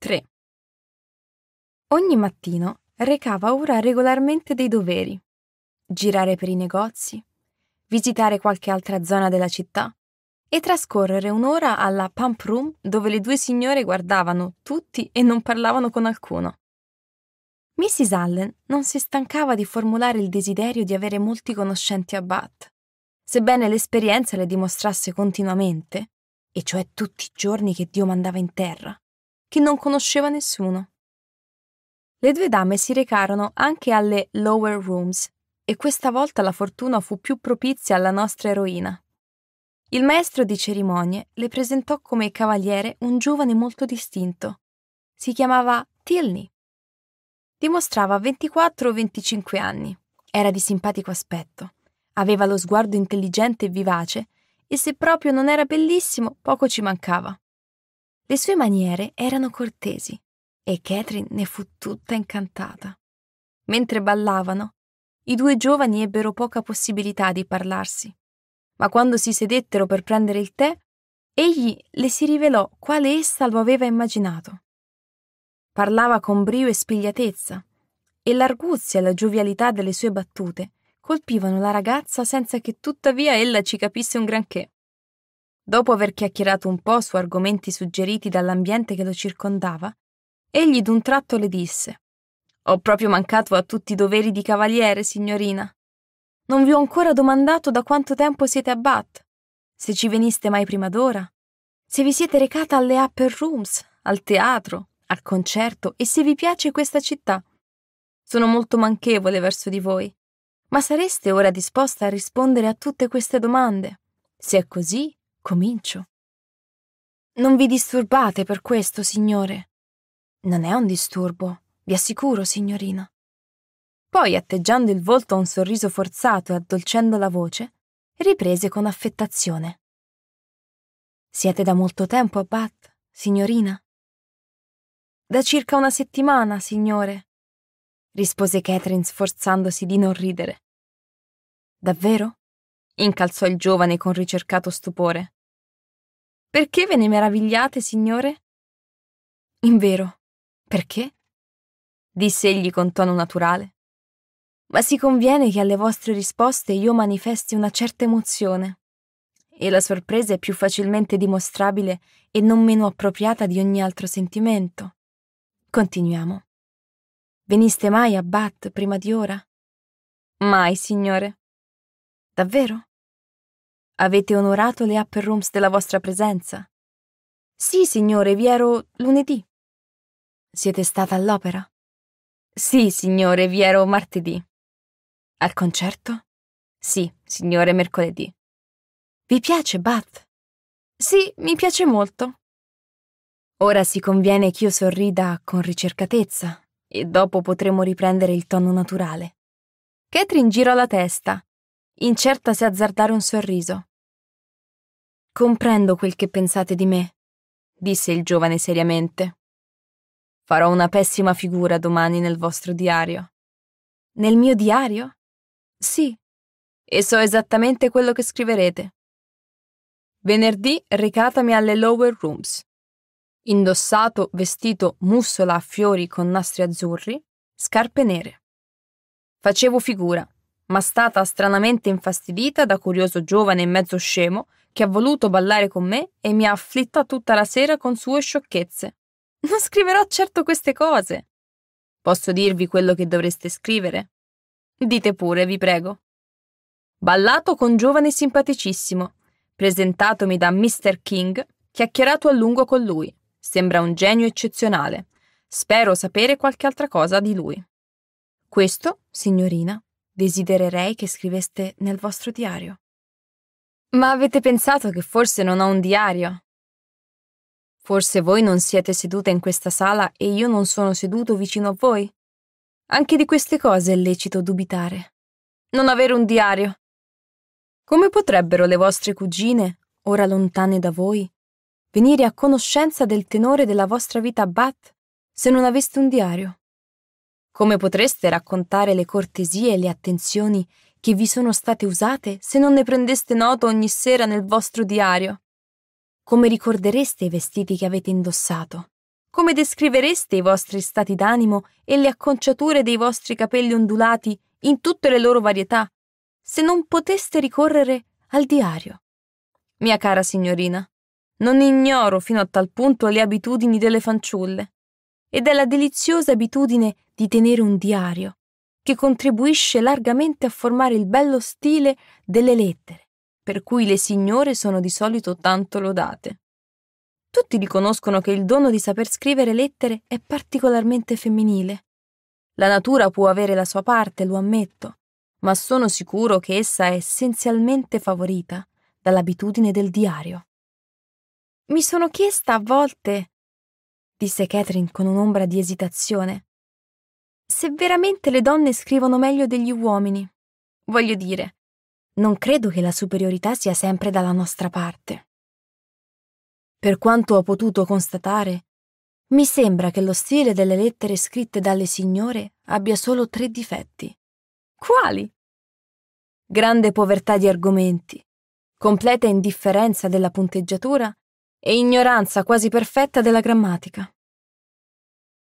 3. Ogni mattino recava ora regolarmente dei doveri. Girare per i negozi, visitare qualche altra zona della città e trascorrere un'ora alla pump room dove le due signore guardavano tutti e non parlavano con alcuno. Mrs. Allen non si stancava di formulare il desiderio di avere molti conoscenti a Bath. Sebbene l'esperienza le dimostrasse continuamente, e cioè tutti i giorni che Dio mandava in terra, che non conosceva nessuno. Le due dame si recarono anche alle Lower Rooms e questa volta la fortuna fu più propizia alla nostra eroina. Il maestro di cerimonie le presentò come cavaliere un giovane molto distinto. Si chiamava Tilney. Dimostrava 24 o 25 anni, era di simpatico aspetto, aveva lo sguardo intelligente e vivace e se proprio non era bellissimo, poco ci mancava. Le sue maniere erano cortesi e Catherine ne fu tutta incantata. Mentre ballavano, i due giovani ebbero poca possibilità di parlarsi, ma quando si sedettero per prendere il tè, egli le si rivelò quale essa lo aveva immaginato. Parlava con brio e spigliatezza, e l'arguzia e la giovialità delle sue battute colpivano la ragazza senza che tuttavia ella ci capisse un granché. Dopo aver chiacchierato un po' su argomenti suggeriti dall'ambiente che lo circondava, egli d'un tratto le disse Ho proprio mancato a tutti i doveri di cavaliere, signorina. Non vi ho ancora domandato da quanto tempo siete a Bath, se ci veniste mai prima d'ora, se vi siete recata alle upper rooms, al teatro, al concerto e se vi piace questa città. Sono molto manchevole verso di voi, ma sareste ora disposta a rispondere a tutte queste domande? Se è così, comincio. Non vi disturbate per questo, signore. Non è un disturbo, vi assicuro, signorina. Poi, atteggiando il volto a un sorriso forzato e addolcendo la voce, riprese con affettazione. Siete da molto tempo a Bath, signorina? Da circa una settimana, signore, rispose Catherine sforzandosi di non ridere. Davvero? incalzò il giovane con ricercato stupore. Perché ve ne meravigliate, signore? In vero, perché? disse egli con tono naturale. Ma si conviene che alle vostre risposte io manifesti una certa emozione. E la sorpresa è più facilmente dimostrabile e non meno appropriata di ogni altro sentimento. Continuiamo. Veniste mai a Bath prima di ora? Mai, signore. Davvero? Avete onorato le upper rooms della vostra presenza? Sì, signore, vi ero lunedì. Siete stata all'opera? Sì, signore, vi ero martedì. Al concerto? Sì, signore, mercoledì. Vi piace Bath? Sì, mi piace molto. Ora si conviene che io sorrida con ricercatezza e dopo potremo riprendere il tono naturale. Catherine girò la testa, incerta se azzardare un sorriso. Comprendo quel che pensate di me, disse il giovane seriamente. Farò una pessima figura domani nel vostro diario. Nel mio diario? Sì. E so esattamente quello che scriverete. Venerdì recatami alle Lower Rooms. Indossato vestito mussola a fiori con nastri azzurri, scarpe nere. Facevo figura, ma stata stranamente infastidita da curioso giovane mezzo scemo che ha voluto ballare con me e mi ha afflitta tutta la sera con sue sciocchezze. Non scriverò certo queste cose. Posso dirvi quello che dovreste scrivere? Dite pure, vi prego. Ballato con giovane simpaticissimo, presentatomi da Mr. King, chiacchierato a lungo con lui. Sembra un genio eccezionale. Spero sapere qualche altra cosa di lui. Questo, signorina, desidererei che scriveste nel vostro diario. Ma avete pensato che forse non ho un diario? Forse voi non siete sedute in questa sala e io non sono seduto vicino a voi? Anche di queste cose è lecito dubitare. Non avere un diario. Come potrebbero le vostre cugine, ora lontane da voi, venire a conoscenza del tenore della vostra vita a Bath se non aveste un diario? Come potreste raccontare le cortesie e le attenzioni che vi sono state usate se non ne prendeste nota ogni sera nel vostro diario. Come ricordereste i vestiti che avete indossato? Come descrivereste i vostri stati d'animo e le acconciature dei vostri capelli ondulati in tutte le loro varietà, se non poteste ricorrere al diario? Mia cara signorina, non ignoro fino a tal punto le abitudini delle fanciulle ed è la deliziosa abitudine di tenere un diario che contribuisce largamente a formare il bello stile delle lettere, per cui le signore sono di solito tanto lodate. Tutti riconoscono che il dono di saper scrivere lettere è particolarmente femminile. La natura può avere la sua parte, lo ammetto, ma sono sicuro che essa è essenzialmente favorita dall'abitudine del diario. Mi sono chiesta a volte, disse Catherine con un'ombra di esitazione, se veramente le donne scrivono meglio degli uomini. Voglio dire, non credo che la superiorità sia sempre dalla nostra parte. Per quanto ho potuto constatare, mi sembra che lo stile delle lettere scritte dalle signore abbia solo tre difetti. Quali? Grande povertà di argomenti, completa indifferenza della punteggiatura e ignoranza quasi perfetta della grammatica.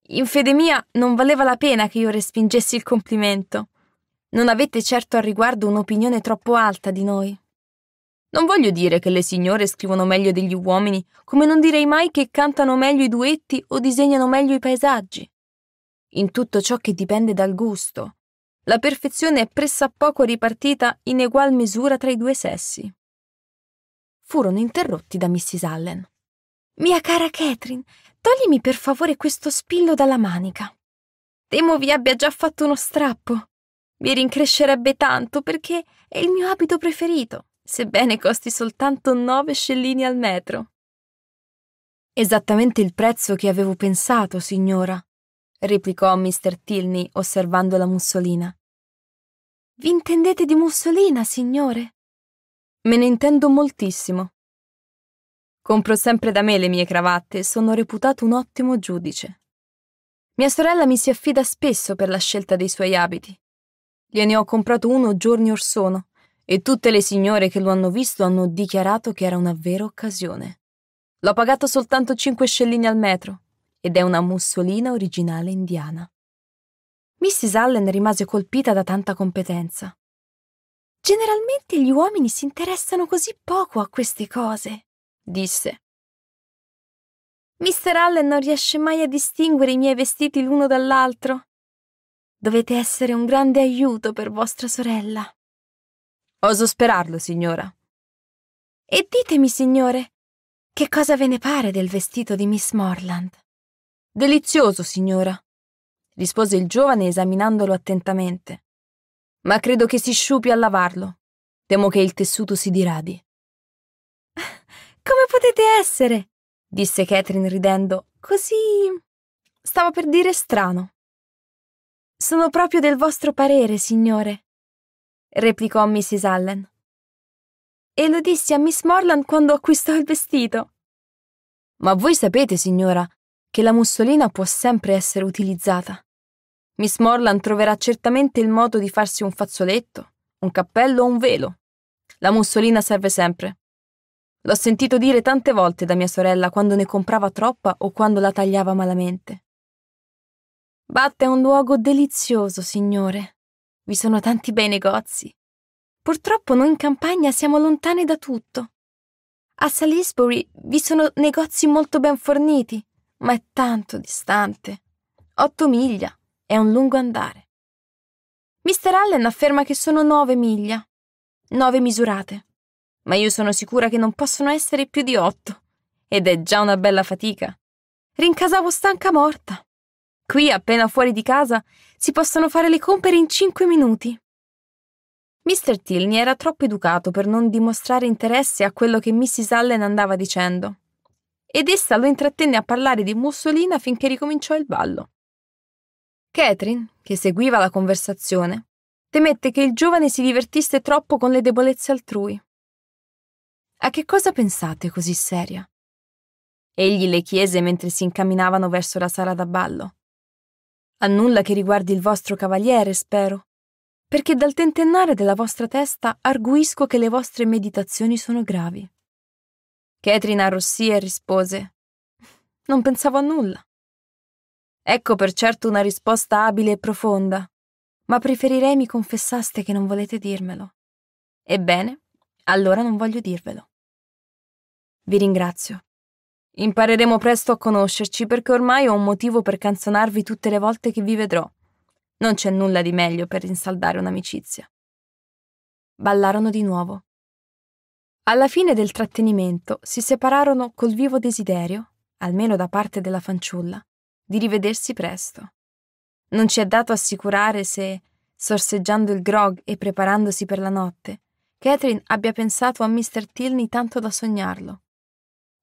In fede mia non valeva la pena che io respingessi il complimento. Non avete certo al riguardo un'opinione troppo alta di noi. Non voglio dire che le signore scrivono meglio degli uomini, come non direi mai che cantano meglio i duetti o disegnano meglio i paesaggi. In tutto ciò che dipende dal gusto. La perfezione è pressappoco ripartita in egual misura tra i due sessi. Furono interrotti da Mrs. Allen. Mia cara Catherine, Toglimi per favore questo spillo dalla manica. Temo vi abbia già fatto uno strappo. Vi rincrescerebbe tanto perché è il mio abito preferito, sebbene costi soltanto nove scellini al metro. Esattamente il prezzo che avevo pensato, signora, replicò Mr. Tilney osservando la mussolina. Vi intendete di mussolina, signore? Me ne intendo moltissimo, Compro sempre da me le mie cravatte e sono reputato un ottimo giudice. Mia sorella mi si affida spesso per la scelta dei suoi abiti. Gliene ho comprato uno giorni or sono e tutte le signore che lo hanno visto hanno dichiarato che era una vera occasione. L'ho pagato soltanto 5 scellini al metro ed è una mussolina originale indiana. Mrs. Allen rimase colpita da tanta competenza. Generalmente gli uomini si interessano così poco a queste cose, disse. Mister Allen non riesce mai a distinguere i miei vestiti l'uno dall'altro. Dovete essere un grande aiuto per vostra sorella. Oso sperarlo, signora. E ditemi, signore, che cosa ve ne pare del vestito di Miss Morland? Delizioso, signora, rispose il giovane esaminandolo attentamente. Ma credo che si sciupi a lavarlo. Temo che il tessuto si diradi. Come potete essere? disse Catherine ridendo. Così... Stavo per dire strano. Sono proprio del vostro parere, signore, replicò Mrs. Allen. E lo dissi a Miss Morland quando acquistò il vestito. Ma voi sapete, signora, che la mussolina può sempre essere utilizzata. Miss Morland troverà certamente il modo di farsi un fazzoletto, un cappello o un velo. La mussolina serve sempre. L'ho sentito dire tante volte da mia sorella quando ne comprava troppa o quando la tagliava malamente. Bat è un luogo delizioso, signore. Vi sono tanti bei negozi. Purtroppo noi in campagna siamo lontani da tutto. A Salisbury vi sono negozi molto ben forniti, ma è tanto distante. Otto miglia è un lungo andare. Mister Allen afferma che sono nove miglia. Nove misurate ma io sono sicura che non possono essere più di otto. Ed è già una bella fatica. Rincasavo stanca morta. Qui, appena fuori di casa, si possono fare le compere in cinque minuti. Mr. Tilney era troppo educato per non dimostrare interesse a quello che Mrs. Allen andava dicendo. Ed essa lo intrattenne a parlare di Mussolina finché ricominciò il ballo. Catherine, che seguiva la conversazione, temette che il giovane si divertisse troppo con le debolezze altrui. A che cosa pensate così seria? Egli le chiese mentre si incamminavano verso la sala da ballo. A nulla che riguardi il vostro cavaliere, spero, perché dal tentennare della vostra testa arguisco che le vostre meditazioni sono gravi. Catherine arrossì e rispose: Non pensavo a nulla. Ecco per certo una risposta abile e profonda, ma preferirei mi confessaste che non volete dirmelo. Ebbene, allora non voglio dirvelo. Vi ringrazio. Impareremo presto a conoscerci perché ormai ho un motivo per canzonarvi tutte le volte che vi vedrò. Non c'è nulla di meglio per rinsaldare un'amicizia. Ballarono di nuovo. Alla fine del trattenimento si separarono col vivo desiderio, almeno da parte della fanciulla, di rivedersi presto. Non ci è dato assicurare se, sorseggiando il grog e preparandosi per la notte, Catherine abbia pensato a Mr. Tilney tanto da sognarlo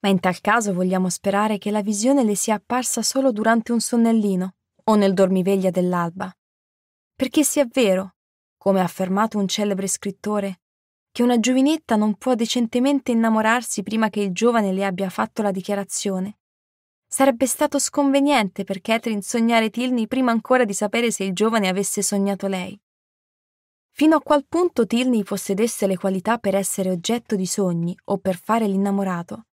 ma in tal caso vogliamo sperare che la visione le sia apparsa solo durante un sonnellino o nel dormiveglia dell'alba. Perché se è vero, come ha affermato un celebre scrittore, che una giovinetta non può decentemente innamorarsi prima che il giovane le abbia fatto la dichiarazione, sarebbe stato sconveniente per Catherine sognare Tilney prima ancora di sapere se il giovane avesse sognato lei. Fino a qual punto Tilney possedesse le qualità per essere oggetto di sogni o per fare l'innamorato,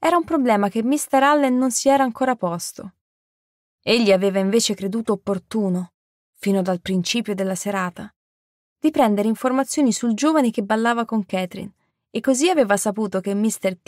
era un problema che Mr. Allen non si era ancora posto. Egli aveva invece creduto opportuno, fino dal principio della serata, di prendere informazioni sul giovane che ballava con Catherine, e così aveva saputo che Mr. T